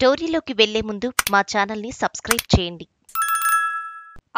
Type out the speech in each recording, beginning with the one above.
స్టోరీలోకి వెళ్లే ముందు మా ఛానల్ని సబ్స్క్రైబ్ చేయండి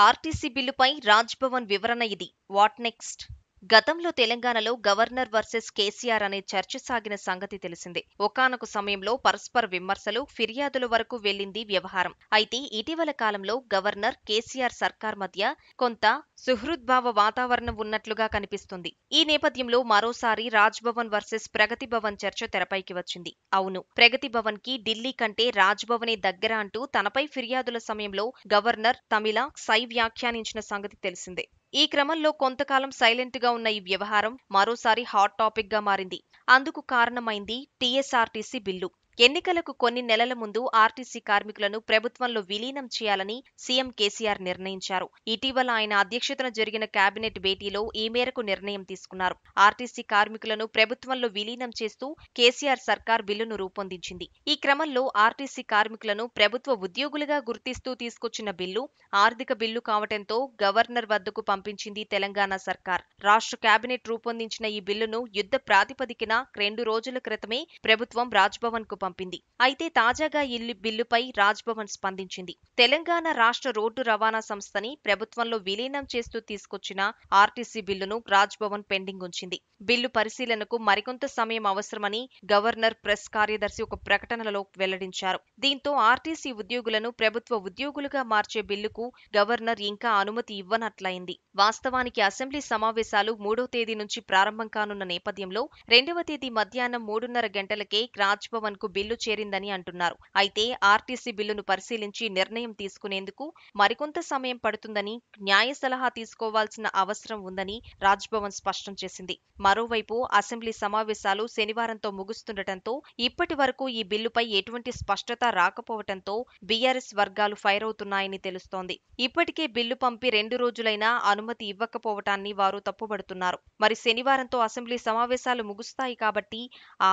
ఆర్టీసీ బిల్లుపై రాజ్ భవన్ వివరణ ఇది వాట్ నెక్స్ట్ గతంలో తెలంగాణలో గవర్నర్ వర్సెస్ కేసీఆర్ అనే చర్చ సాగిన సంగతి తెలిసిందే ఒకనొక సమయంలో పరస్పర విమర్శలు ఫిర్యాదుల వరకు వెళ్లింది వ్యవహారం అయితే ఇటీవల కాలంలో గవర్నర్ కేసీఆర్ సర్కార్ మధ్య కొంత సుహృద్భావ వాతావరణం ఉన్నట్లుగా కనిపిస్తుంది ఈ నేపథ్యంలో మరోసారి రాజ్ భవన్ వర్సెస్ ప్రగతి భవన్ చర్చ తెరపైకి వచ్చింది అవును ప్రగతి భవన్ కి ఢిల్లీ కంటే రాజ్ భవనే దగ్గర అంటూ తనపై ఫిర్యాదుల సమయంలో గవర్నర్ తమిళ సై వ్యాఖ్యానించిన సంగతి తెలిసిందే ఈ క్రమంలో కొంతకాలం సైలెంట్ గా ఉన్న ఈ వ్యవహారం మరోసారి హాట్ టాపిక్ గా మారింది అందుకు కారణమైంది టీఎస్ఆర్టీసీ బిల్లు ఎన్నికలకు కొన్ని నెలల ముందు ఆర్టీసీ కార్మికులను ప్రభుత్వంలో విలీనం చేయాలని సీఎం కేసీఆర్ నిర్ణయించారు ఇటీవల ఆయన అధ్యక్షతన జరిగిన కేబినెట్ భేటీలో ఈ మేరకు నిర్ణయం తీసుకున్నారు ఆర్టీసీ కార్మికులను ప్రభుత్వంలో విలీనం చేస్తూ కేసీఆర్ సర్కార్ బిల్లును రూపొందించింది ఈ క్రమంలో ఆర్టీసీ కార్మికులను ప్రభుత్వ ఉద్యోగులుగా గుర్తిస్తూ తీసుకొచ్చిన బిల్లు ఆర్థిక బిల్లు కావటంతో గవర్నర్ వద్దకు పంపించింది తెలంగాణ సర్కార్ రాష్ట్ర కేబినెట్ రూపొందించిన ఈ బిల్లును యుద్ధ ప్రాతిపదికన రెండు రోజుల క్రితమే ప్రభుత్వం రాజ్భవన్ కు పంపింది అయితే తాజాగా ఇల్లు బిల్లుపై రాజ్భవన్ స్పందించింది తెలంగాణ రాష్ట్ర రోడ్డు రవాణా సంస్థని ప్రభుత్వంలో విలీనం చేస్తూ తీసుకొచ్చిన ఆర్టీసీ బిల్లును రాజ్భవన్ పెండింగ్ ఉంచింది బిల్లు పరిశీలనకు మరికొంత సమయం అవసరమని గవర్నర్ ప్రెస్ కార్యదర్శి ఒక ప్రకటనలో వెల్లడించారు దీంతో ఆర్టీసీ ఉద్యోగులను ప్రభుత్వ ఉద్యోగులుగా మార్చే బిల్లుకు గవర్నర్ ఇంకా అనుమతి ఇవ్వనట్లయింది వాస్తవానికి అసెంబ్లీ సమావేశాలు మూడో తేదీ నుంచి ప్రారంభం కానున్న నేపథ్యంలో రెండవ తేదీ మధ్యాహ్నం మూడున్నర గంటలకే రాజ్భవన్ కు బిల్లు చేరిందని అంటున్నారు అయితే ఆర్టీసీ బిల్లును పరిశీలించి నిర్ణయం తీసుకునేందుకు మరికొంత సమయం పడుతుందని న్యాయ సలహా తీసుకోవాల్సిన అవసరం ఉందని రాజ్భవన్ స్పష్టం చేసింది మరోవైపు అసెంబ్లీ సమావేశాలు శనివారంతో ముగుస్తుండటంతో ఇప్పటి వరకు ఈ బిల్లుపై ఎటువంటి స్పష్టత రాకపోవడంతో బీఆర్ఎస్ వర్గాలు ఫైర్ అవుతున్నాయని తెలుస్తోంది ఇప్పటికే బిల్లు పంపి రెండు రోజులైనా అనుమతి ఇవ్వకపోవటాన్ని వారు తప్పుబడుతున్నారు మరి శనివారంతో అసెంబ్లీ సమావేశాలు ముగుస్తాయి కాబట్టి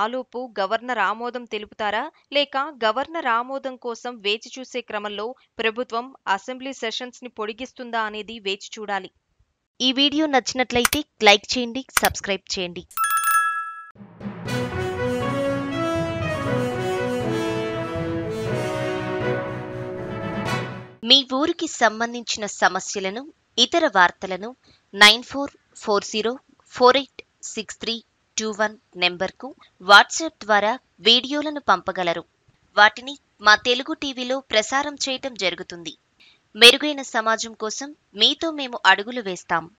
ఆలోపు గవర్నర్ ఆమోదం తెలుపు జరుపుతారా లేక గవర్నర్ ఆమోదం కోసం వేచి చూసే క్రమంలో ప్రభుత్వం అసెంబ్లీ సెషన్స్ ని పొడిగిస్తుందా అనేది వేచి చూడాలి ఈ వీడియో నచ్చినట్లయితే లైక్ చేయండి సబ్స్క్రైబ్ చేయండి మీ ఊరికి సంబంధించిన సమస్యలను ఇతర వార్తలను nine four four zero four eight six three two one నెంబర్కు వాట్సాప్ ద్వారా వీడియోలను పంపగలరు వాటిని మా తెలుగు టీవీలో ప్రసారం చేయటం జరుగుతుంది మెరుగైన సమాజం కోసం మీతో మేము అడుగులు వేస్తాం